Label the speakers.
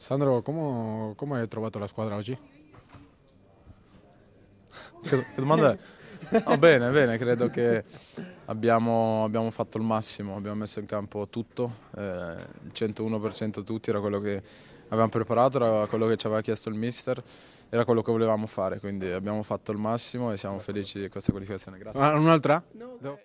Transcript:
Speaker 1: Sandro, come, come hai trovato la squadra oggi? Che, che domanda è? Oh, bene, bene, credo che abbiamo, abbiamo, fatto il massimo, abbiamo messo in campo tutto, eh, il 101% tutti, era quello che avevamo preparato, era quello che ci aveva chiesto il mister, era quello che volevamo fare, quindi abbiamo fatto il massimo e siamo
Speaker 2: felici
Speaker 3: di questa qualificazione.
Speaker 2: Grazie. Ah, un'altra? No.